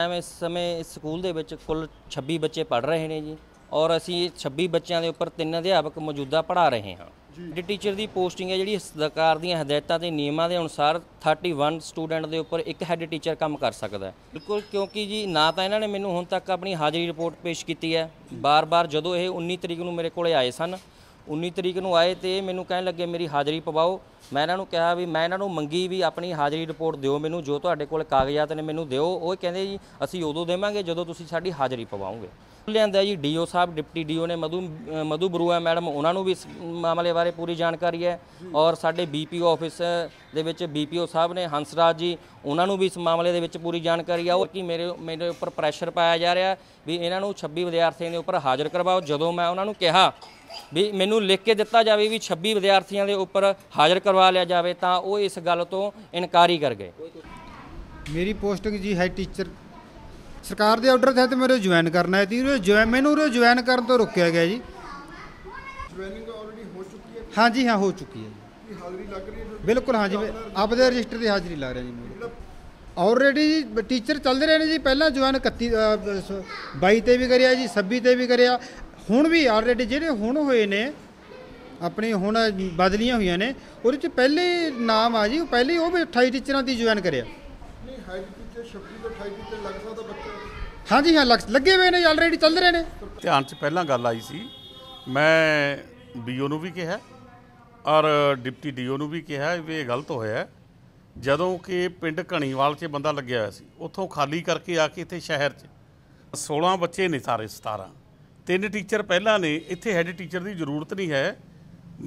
ਐਵੇਂ ਇਸ ਸਮੇਂ ਇਸ ਸਕੂਲ ਦੇ ਵਿੱਚ ਕੁੱਲ 26 ਬੱਚੇ ਪੜ ਰਹੇ ਨੇ ਜੀ ਔਰ ਅਸੀਂ 26 ਬੱਚਿਆਂ ਦੇ ਉੱਪਰ ਤਿੰਨ ਅਧਿਆਪਕ ਮੌਜੂਦਾ ਪੜਾ ਰਹੇ ਹਾਂ ਜੀ ਟੀਚਰ ਦੀ ਪੋਸਟਿੰਗ ਹੈ ਜਿਹੜੀ ਸਰਕਾਰ ਦੀਆਂ ਹਦਾਇਤਾਂ ਤੇ ਨਿਯਮਾਂ ਦੇ ਅਨੁਸਾਰ 31 ਸਟੂਡੈਂਟ ਦੇ ਉੱਪਰ ਇੱਕ ਹੈੱਡ ਟੀਚਰ ਕੰਮ ਕਰ ਸਕਦਾ ਹੈ ਬਿਲਕੁਲ ਕਿਉਂਕਿ ਜੀ ਨਾ ਤਾਂ ਇਹਨਾਂ ਨੇ ਮੈਨੂੰ ਹੁਣ ਤੱਕ ਆਪਣੀ ਹਾਜ਼ਰੀ ਰਿਪੋਰਟ ਪੇਸ਼ ਕੀਤੀ ਹੈ ਬਾਰ-ਬਾਰ ਜਦੋਂ ਇਹ 19 ਤਰੀਕ ਨੂੰ ਮੇਰੇ ਕੋਲੇ ਆਏ ਸਨ 19 ਤਰੀਕ ਨੂੰ ਆਏ ਤੇ ਇਹ ਮੈਨੂੰ ਕਹਿਣ ਲੱਗੇ ਮੇਰੀ ਹਾਜ਼ਰੀ ਪਵਾਓ ਮੈਂ ਇਹਨਾਂ ਨੂੰ ਕਿਹਾ ਵੀ ਮੈਂ ਇਹਨਾਂ ਨੂੰ ਮੰਗੀ ਵੀ ਆਪਣੀ ਹਾਜ਼ਰੀ ਰਿਪੋਰਟ ਦਿਓ ਮੈਨੂੰ ਜੋ ਤੁਹਾਡੇ ਕੋਲ ਕਾਗਜ਼ਾਤ ਨੇ ਮੈਨੂੰ ਦਿਓ ਉਹ ਕਹਿੰਦੇ ਜੀ ਅਸੀਂ ਉਦੋਂ ਦੇਵਾਂਗੇ ਜਦੋਂ ਤੁਸੀਂ ਸਾਡੀ ਹਾਜ਼ਰੀ ਪਵਾਓਗੇ ਲਿਆਂਦਾ ਜੀ ਡੀਓ ਸਾਹਿਬ ਡਿਪਟੀ ਡੀਓ ਨੇ ਮਧੂ ਮਧੂ ਬਰੂਆ ਮੈਡਮ ਉਹਨਾਂ ਨੂੰ ਵੀ ਇਸ ਮਾਮਲੇ ਬਾਰੇ ਪੂਰੀ ਜਾਣਕਾਰੀ ਹੈ ਔਰ ਸਾਡੇ ਬੀਪੀਓ ਆਫਿਸ ਦੇ ਵਿੱਚ ਬੀਪੀਓ ਸਾਹਿਬ ਨੇ ਹੰਸਰਾਜ ਜੀ ਉਹਨਾਂ ਨੂੰ ਵੀ ਇਸ ਮਾਮਲੇ ਦੇ ਵਿੱਚ ਪੂਰੀ ਜਾਣਕਾਰੀ ਆ ਉਹ ਕਿ ਮੇਰੇ ਮੇਰੇ ਉੱਪਰ ਪ੍ਰੈਸ਼ਰ ਪਾਇਆ ਜਾ ਰਿਹਾ ਵੀ ਇਹਨਾਂ ਨੂੰ 26 ਵਿਦਿਆਰਥੀਆਂ ਦੇ ਉੱਪਰ ਹਾਜ਼ਰ ਕਰਵਾਓ ਜਦੋਂ ਮੈਂ ਉਹਨਾਂ ਨੂੰ ਕਿਹਾ ਵੀ ਮੈਨੂੰ ਲਿਖ ਕੇ ਦਿੱਤਾ ਜਾਵੇ ਵੀ 26 ਵਿਦਿਆਰਥੀਆਂ ਦੇ ਉੱਪਰ ਹਾਜ਼ਰ ਕਰਵਾ ਲਿਆ ਜਾਵੇ ਤਾਂ ਉਹ ਇਸ ਗੱਲ ਤੋਂ ਇਨਕਾਰੀ ਕਰ ਗਏ ਮੇਰੀ ਪੋਸਟਿੰਗ ਜੀ ਹੈ ਟੀਚਰ ਸਰਕਾਰ ਦੇ ਆਰਡਰ ਤਹਿਤ ਮੇਰੇ ਜੁਆਇਨ ਕਰਨਾ ਹੈ ਤੀ ਮੈਨੂੰ ਉਹ ਜੁਆਇਨ ਕਰਨ ਤੋਂ ਰੁਕਿਆ ਗਿਆ ਜੀ ਜੁਆਇਨਿੰਗ ਆਲਰੇਡੀ ਹੋ ਚੁੱਕੀ ਹੈ ਹਾਂ ਜੀ ਹਾਂ ਹੋ ਚੁੱਕੀ ਹੈ ਜੀ ਹਾਜ਼ਰੀ ਲੱਗ ਰਹੀ ਹੈ ਬਿਲਕੁਲ ਹਾਂ ਜੀ ਦੇ ਰਜਿਸਟਰ ਤੇ ਹਾਜ਼ਰੀ ਲਾ ਹੈ ਜੀ ਮੈਂ ਆਲਰੇਡੀ ਟੀਚਰ ਚੱਲਦੇ ਰਹੇ ਨੇ ਜੀ ਪਹਿਲਾਂ ਜੁਆਇਨ 31 22 ਤੇ ਵੀ ਕਰਿਆ ਜੀ 26 ਤੇ ਵੀ ਕਰਿਆ ਹੁਣ ਵੀ ਆਲਰੇਡੀ ਜਿਹੜੇ ਹੁਣ ਹੋਏ ਨੇ ਆਪਣੇ ਹੁਣ ਬਦਲੀਆਂ ਹੋਈਆਂ ਨੇ ਉਹਦੇ ਚ ਪਹਿਲੇ ਨਾਮ ਆ ਜੀ ਪਹਿਲੇ ਉਹ ਵੀ 28 ਟੀਚਰਾਂ ਦੀ ਜੁਆਇਨ ਕਰਿਆ ਨਹੀਂ ਹਾਈ ਟੀਚਰ 28 ਟੀਚਰ ਲੱਗ ਸਕਦਾ ਬੱਚਾ ਹਾਂਜੀ ਹਾਂ ਲੱਗੇ ਹੋਏ ਨੇ ਆਲਰੇਡੀ ਚੱਲ ਰਹੇ ਨੇ ਧਿਆਨ ਚ ਪਹਿਲਾਂ ਗੱਲ ਆਈ ਸੀ ਮੈਂ ਬੀਓ ਨੂੰ ਵੀ ਕਿਹਾ ਔਰ ਡਿਪਟੀ ਡੀਓ ਨੂੰ ਵੀ ਕਿਹਾ ਵੀ ਇਹ ਗਲਤ ਹੋਇਆ ਜਦੋਂ ਕਿ ਪਿੰਡ ਘਣੀਵਾਲ 'ਚ ਬੰਦਾ ਲੱਗਿਆ ਹੋਇਆ ਸੀ ਉੱਥੋਂ ਖਾਲੀ ਕਰਕੇ ਆ ਕੇ ਇੱਥੇ ਸ਼ਹਿਰ 'ਚ 16 ਬੱਚੇ ਨੇ ਸਾਰੇ 17 ਤਿੰਨ ਟੀਚਰ ਪਹਿਲਾਂ ਨੇ ਇੱਥੇ ਹੈੱਡ ਟੀਚਰ ਦੀ ਜ਼ਰੂਰਤ ਨਹੀਂ ਹੈ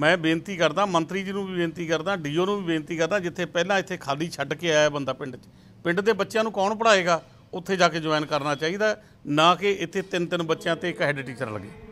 ਮੈਂ ਬੇਨਤੀ ਕਰਦਾ ਮੰਤਰੀ ਜੀ ਨੂੰ ਵੀ ਬੇਨਤੀ ਕਰਦਾ ਡੀਓ ਨੂੰ ਵੀ ਬੇਨਤੀ ਕਰਦਾ ਜਿੱਥੇ ਪਹਿਲਾਂ ਇੱਥੇ ਖਾਲੀ ਛੱਡ ਕੇ ਆਇਆ ਬੰਦਾ ਪਿੰਡ 'ਚ ਪਿੰਡ ਦੇ ਬੱਚਿਆਂ ਨੂੰ ਕੌਣ ਪੜਾਏਗਾ ਉੱਥੇ ਜਾ ਕੇ ਜੁਆਇਨ ਕਰਨਾ ਚਾਹੀਦਾ ਨਾ ਕਿ ਇੱਥੇ ਤਿੰਨ ਤਿੰਨ ਬੱਚਿਆਂ ਤੇ ਇੱਕ ਹੈੱਡ ਟੀਚਰ ਲੱਗੇ